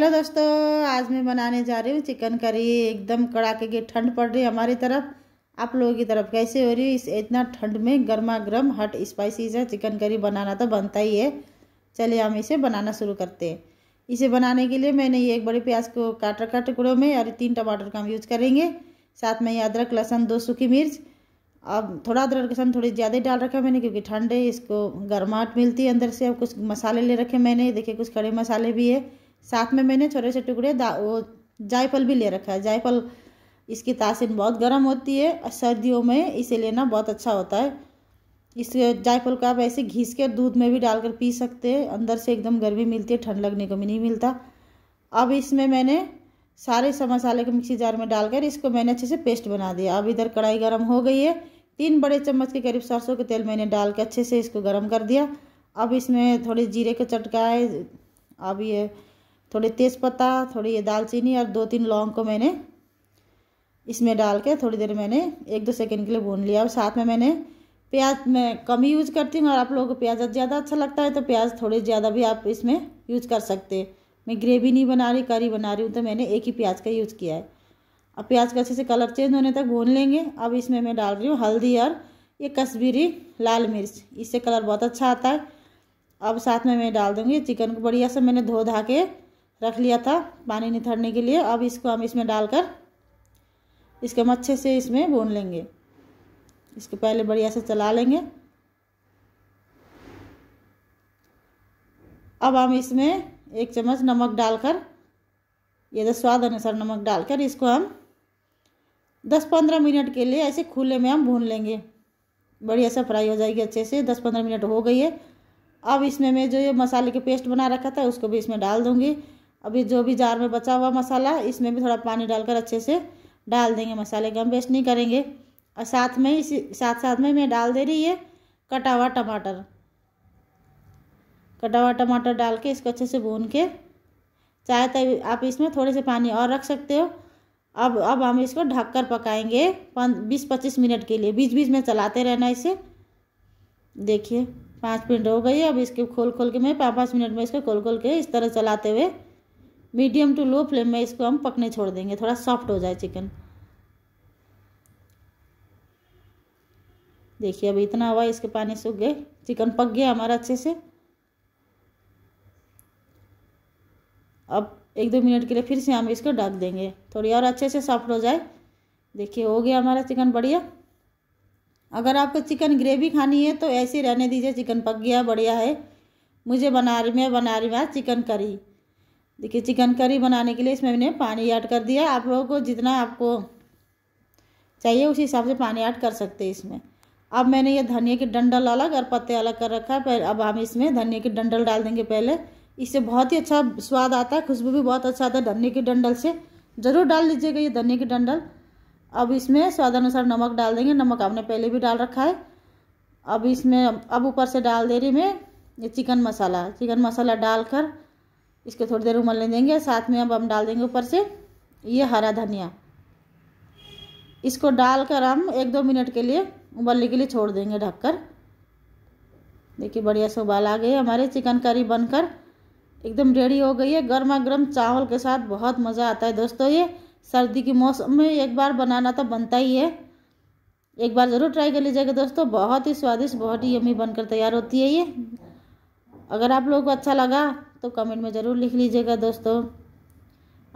hello दोस्तों आज मैं बनाने जा रही हूँ चिकन करी एकदम कड़ाके की ठंड पड़ रही है हमारी तरफ आप लोगों की तरफ कैसे हो रही है इस इतना ठंड में गर्मा गर्म हट स्पाइसी सा चिकन करी बनाना तो बनता ही है चलिए हम इसे बनाना शुरू करते हैं इसे बनाने के लिए मैंने ये एक बड़े प्याज को काट रखा टुकड़ों में और तीन टमाटर का हम यूज़ करेंगे साथ में ये अदरक लहसन दो सूखी मिर्च अब थोड़ा अदरक लहसन थोड़ी ज़्यादा डाल रखा है मैंने क्योंकि ठंड है इसको गर्माहट मिलती है अंदर से अब कुछ मसाले ले रखे मैंने देखिए कुछ खड़े मसाले भी है साथ में मैंने छोटे से टुकड़े वो जायफल भी ले रखा है जायफल इसकी तासीन बहुत गर्म होती है और सर्दियों में इसे लेना बहुत अच्छा होता है इस जायफल को आप ऐसे घीस के दूध में भी डालकर पी सकते हैं अंदर से एकदम गर्मी मिलती है ठंड लगने को भी नहीं मिलता अब इसमें मैंने सारे सब मसाले को मिक्सी जार में डालकर इसको मैंने अच्छे से पेस्ट बना दिया अब इधर कढ़ाई गर्म हो गई है तीन बड़े चम्मच के करीब सरसों के तेल मैंने डाल के अच्छे से इसको गर्म कर दिया अब इसमें थोड़े जीरे चटका है अब ये थोड़ी तेज़पत्ता थोड़ी ये दालचीनी और दो तीन लौंग को मैंने इसमें डाल के थोड़ी देर मैंने एक दो सेकेंड के लिए भून लिया और साथ में मैंने प्याज मैं कम ही यूज़ करती हूँ और आप लोगों को प्याज ज़्यादा अच्छा लगता है तो प्याज थोड़े ज़्यादा भी आप इसमें यूज़ कर सकते हैं मैं ग्रेवी नहीं बना रही करी बना रही हूँ तो मैंने एक ही प्याज का यूज़ किया है अब प्याज का अच्छे से कलर चेंज होने तक भून लेंगे अब इसमें मैं डाल रही हूँ हल्दी और ये कश्मीरी लाल मिर्च इससे कलर बहुत अच्छा आता है अब साथ में मैं डाल दूँगी चिकन को बढ़िया से मैंने धो धा के रख लिया था पानी निथरने के लिए अब इसको हम इसमें डालकर इसको हम अच्छे से इसमें भून लेंगे इसको पहले बढ़िया से चला लेंगे अब हम इसमें एक चम्मच नमक डालकर ये तो स्वाद अनुसार नमक डालकर इसको हम दस पंद्रह मिनट के लिए ऐसे खुले में हम भून लेंगे बढ़िया से फ्राई हो जाएगी अच्छे से दस पंद्रह मिनट हो गई है अब इसमें मैं जो ये मसाले के पेस्ट बना रखा था उसको भी इसमें डाल दूँगी अभी जो भी जार में बचा हुआ मसाला इसमें भी थोड़ा पानी डालकर अच्छे से डाल देंगे मसाले को हम वेस्ट नहीं करेंगे और साथ में इसी साथ साथ में मैं डाल दे रही है कटा हुआ टमाटर कटा हुआ टमाटर डाल के इसको अच्छे से भून के चाहे तो आप इसमें थोड़े से पानी और रख सकते हो अब अब हम इसको ढककर पकाएंगे बीस पच्चीस मिनट के लिए बीच बीच में चलाते रहना इसे देखिए पाँच मिनट हो गई अब इसके खोल खोल के मैं पाँच पाँच मिनट में इसको खोल खोल के इस तरह चलाते हुए मीडियम टू लो फ्लेम में इसको हम पकने छोड़ देंगे थोड़ा सॉफ्ट हो जाए चिकन देखिए अभी इतना हुआ इसके पानी सूख गए चिकन पक गया हमारा अच्छे से अब एक दो मिनट के लिए फिर से हम इसको ढक देंगे थोड़ी और अच्छे से सॉफ्ट हो जाए देखिए हो गया हमारा चिकन बढ़िया अगर आपको चिकन ग्रेवी खानी है तो ऐसे रहने दीजिए चिकन पक गया बढ़िया है मुझे बना रही मैं बना रही मैं चिकन करी देखिए चिकन करी बनाने के लिए इसमें मैंने पानी ऐड कर दिया आप लोगों को जितना आपको चाहिए उसी हिसाब से पानी ऐड कर सकते हैं इसमें अब मैंने ये धनिया के डंडल अलग और पत्ते अलग कर रखा है पर अब हम इसमें धनिया के डंडल डाल देंगे पहले इससे बहुत ही अच्छा स्वाद आता है खुशबू भी बहुत अच्छा आता है धनिया के डंडल से ज़रूर डाल लीजिएगा ये धनिया के डंडल अब इसमें स्वाद अनुसार नमक डाल देंगे नमक आपने पहले भी डाल रखा है अब इसमें अब ऊपर से डाल दे रही मैं ये चिकन मसाला चिकन मसाला डालकर इसको थोड़ी देर उमलने देंगे साथ में अब हम डाल देंगे ऊपर से ये हरा धनिया इसको डालकर हम एक दो मिनट के लिए उबलने के लिए छोड़ देंगे ढककर देखिए बढ़िया से उबाल आ गई हमारे चिकन करी बनकर एकदम रेडी हो गई है गर्मा गर्म चावल के साथ बहुत मज़ा आता है दोस्तों ये सर्दी के मौसम में एक बार बनाना तो बनता ही है एक बार ज़रूर ट्राई कर लीजिएगा दोस्तों बहुत ही स्वादिष्ट बहुत ही यमी बनकर तैयार होती है ये अगर आप लोगों को अच्छा लगा तो कमेंट में ज़रूर लिख लीजिएगा दोस्तों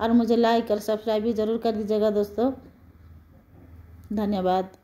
और मुझे लाइक और सब्सक्राइब भी ज़रूर कर दीजिएगा दोस्तों धन्यवाद